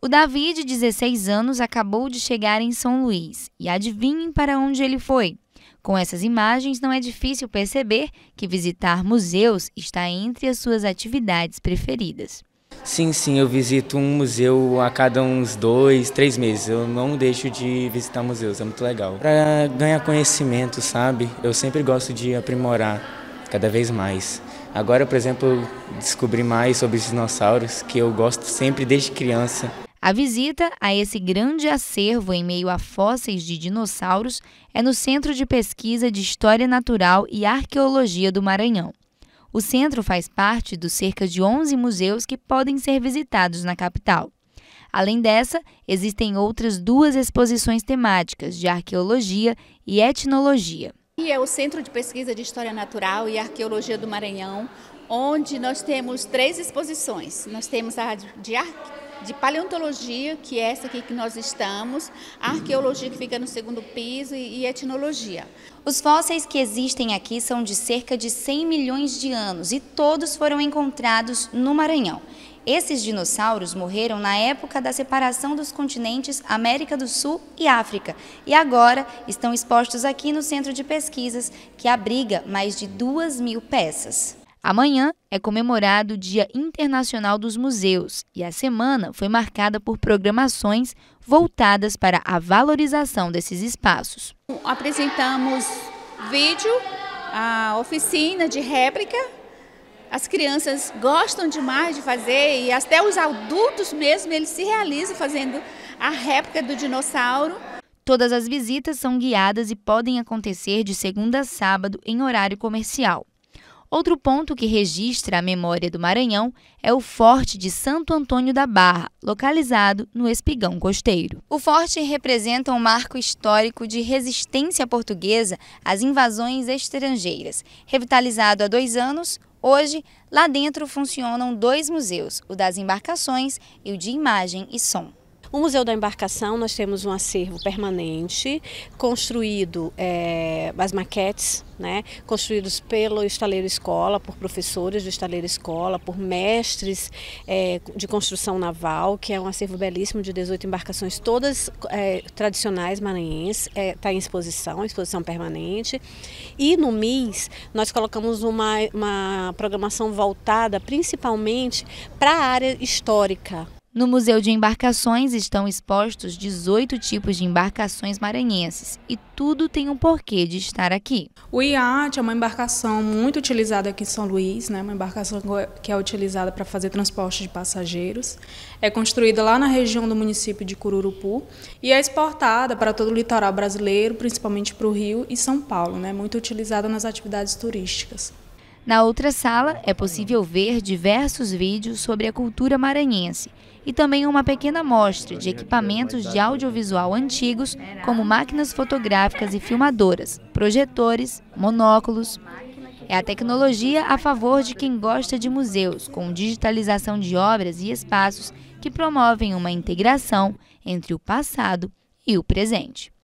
O Davi, de 16 anos, acabou de chegar em São Luís e adivinhem para onde ele foi. Com essas imagens, não é difícil perceber que visitar museus está entre as suas atividades preferidas. Sim, sim, eu visito um museu a cada uns dois, três meses. Eu não deixo de visitar museus, é muito legal. Para ganhar conhecimento, sabe? Eu sempre gosto de aprimorar cada vez mais. Agora, por exemplo, eu descobri mais sobre os dinossauros, que eu gosto sempre desde criança. A visita a esse grande acervo em meio a fósseis de dinossauros é no Centro de Pesquisa de História Natural e Arqueologia do Maranhão. O centro faz parte dos cerca de 11 museus que podem ser visitados na capital. Além dessa, existem outras duas exposições temáticas de arqueologia e etnologia. E é o Centro de Pesquisa de História Natural e Arqueologia do Maranhão, onde nós temos três exposições. Nós temos a de arqueologia de paleontologia, que é essa aqui que nós estamos, arqueologia, que fica no segundo piso, e etnologia. Os fósseis que existem aqui são de cerca de 100 milhões de anos e todos foram encontrados no Maranhão. Esses dinossauros morreram na época da separação dos continentes América do Sul e África e agora estão expostos aqui no Centro de Pesquisas, que abriga mais de duas mil peças. Amanhã é comemorado o Dia Internacional dos Museus e a semana foi marcada por programações voltadas para a valorização desses espaços. Apresentamos vídeo, a oficina de réplica. As crianças gostam demais de fazer e até os adultos mesmo, eles se realizam fazendo a réplica do dinossauro. Todas as visitas são guiadas e podem acontecer de segunda a sábado em horário comercial. Outro ponto que registra a memória do Maranhão é o Forte de Santo Antônio da Barra, localizado no Espigão Costeiro. O forte representa um marco histórico de resistência portuguesa às invasões estrangeiras. Revitalizado há dois anos, hoje lá dentro funcionam dois museus, o das embarcações e o de imagem e som. O Museu da Embarcação, nós temos um acervo permanente, construído é, as maquetes, né, construídos pelo Estaleiro Escola, por professores do Estaleiro Escola, por mestres é, de construção naval, que é um acervo belíssimo de 18 embarcações, todas é, tradicionais maranhenses, está em exposição, exposição permanente. E no MIS, nós colocamos uma, uma programação voltada principalmente para a área histórica, no Museu de Embarcações estão expostos 18 tipos de embarcações maranhenses e tudo tem um porquê de estar aqui. O iate é uma embarcação muito utilizada aqui em São Luís, né? uma embarcação que é, é utilizada para fazer transporte de passageiros. É construída lá na região do município de Cururupu e é exportada para todo o litoral brasileiro, principalmente para o Rio e São Paulo, né? muito utilizada nas atividades turísticas. Na outra sala, é possível ver diversos vídeos sobre a cultura maranhense e também uma pequena mostra de equipamentos de audiovisual antigos, como máquinas fotográficas e filmadoras, projetores, monóculos. É a tecnologia a favor de quem gosta de museus, com digitalização de obras e espaços que promovem uma integração entre o passado e o presente.